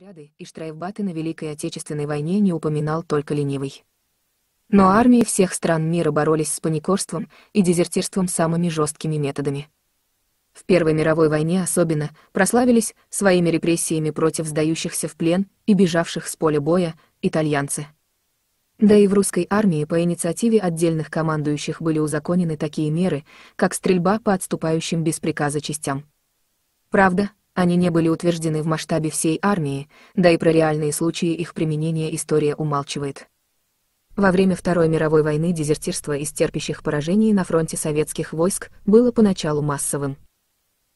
отряды и штрайфбаты на Великой Отечественной войне не упоминал только ленивый. Но армии всех стран мира боролись с паникорством и дезертирством самыми жесткими методами. В Первой мировой войне особенно прославились своими репрессиями против сдающихся в плен и бежавших с поля боя итальянцы. Да и в русской армии по инициативе отдельных командующих были узаконены такие меры, как стрельба по отступающим без приказа частям. Правда, они не были утверждены в масштабе всей армии, да и про реальные случаи их применения история умалчивает. Во время Второй мировой войны дезертирство из терпящих поражений на фронте советских войск было поначалу массовым.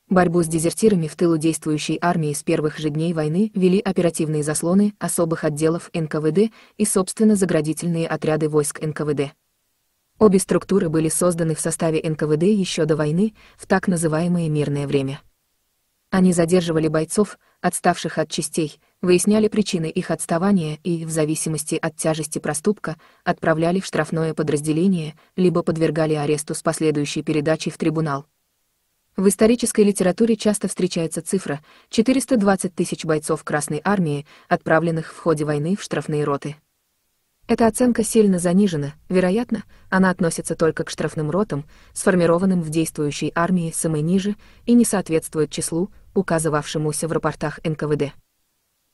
Борьбу с дезертирами в тылу действующей армии с первых же дней войны вели оперативные заслоны особых отделов НКВД и, собственно, заградительные отряды войск НКВД. Обе структуры были созданы в составе НКВД еще до войны, в так называемое мирное время. Они задерживали бойцов, отставших от частей, выясняли причины их отставания и, в зависимости от тяжести проступка, отправляли в штрафное подразделение, либо подвергали аресту с последующей передачей в трибунал. В исторической литературе часто встречается цифра 420 тысяч бойцов Красной Армии, отправленных в ходе войны в штрафные роты. Эта оценка сильно занижена, вероятно, она относится только к штрафным ротам, сформированным в действующей армии самой ниже и не соответствует числу, указывавшемуся в рапортах НКВД.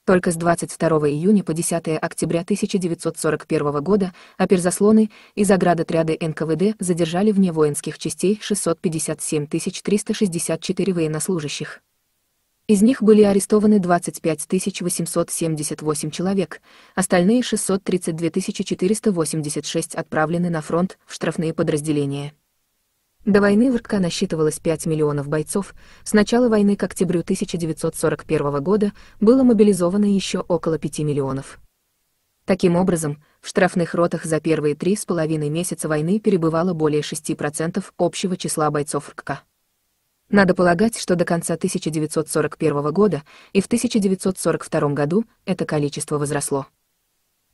Только с 22 июня по 10 октября 1941 года оперзаслоны и заградотряды НКВД задержали вне воинских частей 657 364 военнослужащих. Из них были арестованы 25 878 человек, остальные 632 486 отправлены на фронт в штрафные подразделения. До войны в РК насчитывалось 5 миллионов бойцов, с начала войны к октябрю 1941 года было мобилизовано еще около 5 миллионов. Таким образом, в штрафных ротах за первые три с половиной месяца войны перебывало более 6% общего числа бойцов РКК. Надо полагать, что до конца 1941 года и в 1942 году это количество возросло.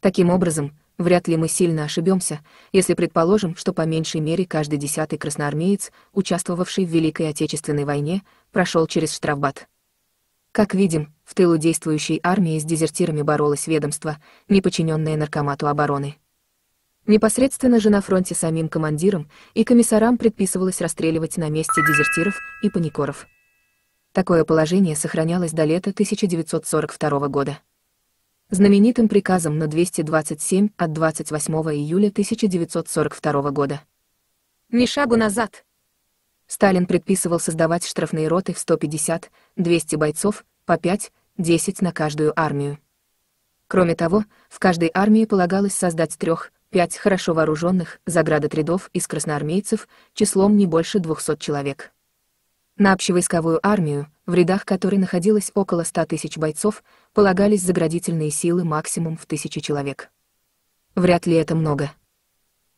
Таким образом, вряд ли мы сильно ошибемся, если предположим, что по меньшей мере каждый десятый красноармеец, участвовавший в Великой Отечественной войне, прошел через штрафбат. Как видим, в тылу действующей армии с дезертирами боролось ведомство, неподчиненное наркомату обороны. Непосредственно же на фронте самим командирам и комиссарам предписывалось расстреливать на месте дезертиров и паникоров. Такое положение сохранялось до лета 1942 года. Знаменитым приказом на 227 от 28 июля 1942 года. «Ни шагу назад!» Сталин предписывал создавать штрафные роты в 150-200 бойцов, по 5-10 на каждую армию. Кроме того, в каждой армии полагалось создать трех Пять хорошо вооруженных заградотрядов из красноармейцев числом не больше 200 человек. На общевойсковую армию, в рядах которой находилось около 100 тысяч бойцов, полагались заградительные силы максимум в тысячи человек. Вряд ли это много.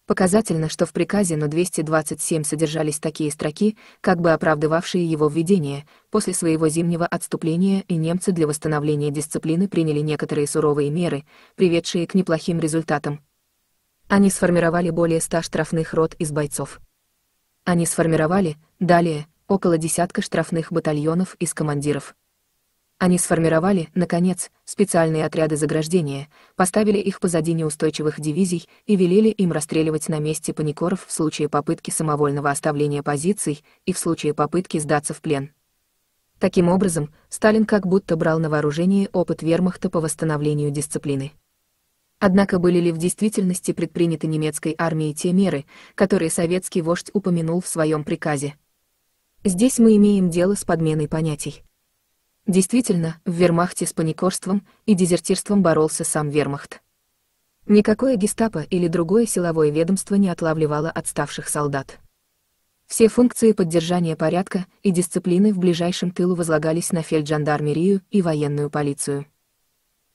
Показательно, что в приказе на 227 содержались такие строки, как бы оправдывавшие его введение. После своего зимнего отступления и немцы для восстановления дисциплины приняли некоторые суровые меры, приведшие к неплохим результатам, они сформировали более ста штрафных рот из бойцов. Они сформировали, далее, около десятка штрафных батальонов из командиров. Они сформировали, наконец, специальные отряды заграждения, поставили их позади неустойчивых дивизий и велели им расстреливать на месте паникоров в случае попытки самовольного оставления позиций и в случае попытки сдаться в плен. Таким образом, Сталин как будто брал на вооружение опыт вермахта по восстановлению дисциплины. Однако были ли в действительности предприняты немецкой армией те меры, которые советский вождь упомянул в своем приказе? Здесь мы имеем дело с подменой понятий. Действительно, в вермахте с паникорством и дезертирством боролся сам вермахт. Никакое гестапо или другое силовое ведомство не отлавливало отставших солдат. Все функции поддержания порядка и дисциплины в ближайшем тылу возлагались на фельджандармерию и военную полицию.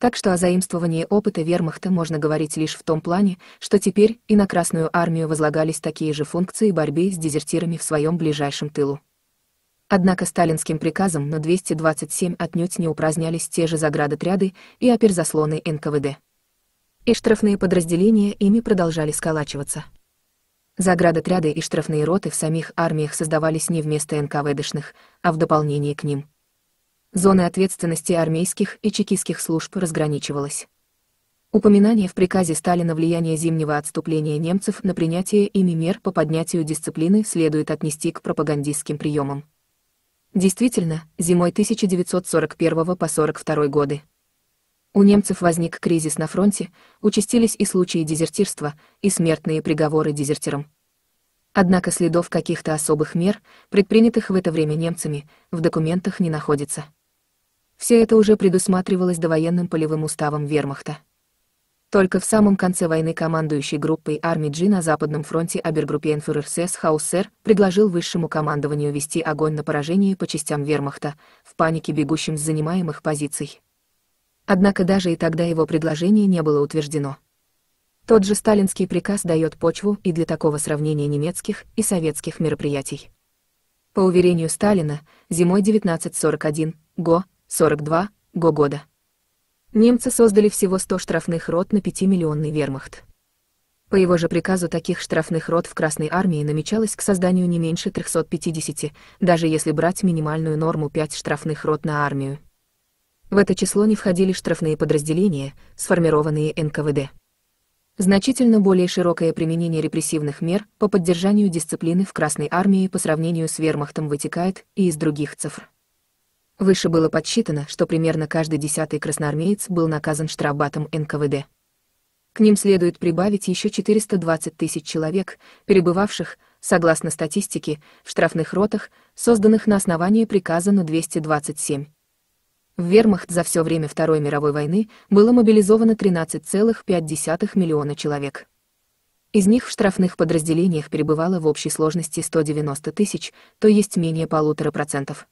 Так что о заимствовании опыта вермахта можно говорить лишь в том плане, что теперь и на Красную армию возлагались такие же функции борьбы с дезертирами в своем ближайшем тылу. Однако сталинским приказом на 227 отнюдь не упразднялись те же заградотряды и оперзаслоны НКВД. И штрафные подразделения ими продолжали сколачиваться. Заградотряды и штрафные роты в самих армиях создавались не вместо НКВДшных, а в дополнение к ним – Зона ответственности армейских и чекистских служб разграничивалась. Упоминание в приказе Сталина влияния зимнего отступления немцев на принятие ими мер по поднятию дисциплины следует отнести к пропагандистским приемам. Действительно, зимой 1941 по 42 годы. У немцев возник кризис на фронте, участились и случаи дезертирства, и смертные приговоры дезертирам. Однако следов каких-то особых мер, предпринятых в это время немцами, в документах не находится. Все это уже предусматривалось довоенным полевым уставом вермахта. Только в самом конце войны командующий группой армии G на Западном фронте Абергруппенфюрер Сесс Хауссер предложил высшему командованию вести огонь на поражение по частям вермахта, в панике бегущим с занимаемых позиций. Однако даже и тогда его предложение не было утверждено. Тот же сталинский приказ дает почву и для такого сравнения немецких и советских мероприятий. По уверению Сталина, зимой 1941 го 42 го года. Немцы создали всего 100 штрафных рот на 5-миллионный вермахт. По его же приказу таких штрафных рот в Красной армии намечалось к созданию не меньше 350, даже если брать минимальную норму 5 штрафных рот на армию. В это число не входили штрафные подразделения, сформированные НКВД. Значительно более широкое применение репрессивных мер по поддержанию дисциплины в Красной армии по сравнению с вермахтом вытекает и из других цифр. Выше было подсчитано, что примерно каждый десятый красноармеец был наказан штрафбатом НКВД. К ним следует прибавить еще 420 тысяч человек, перебывавших, согласно статистике, в штрафных ротах, созданных на основании приказа на 227. В вермахт за все время Второй мировой войны было мобилизовано 13,5 миллиона человек. Из них в штрафных подразделениях перебывало в общей сложности 190 тысяч, то есть менее полутора процентов.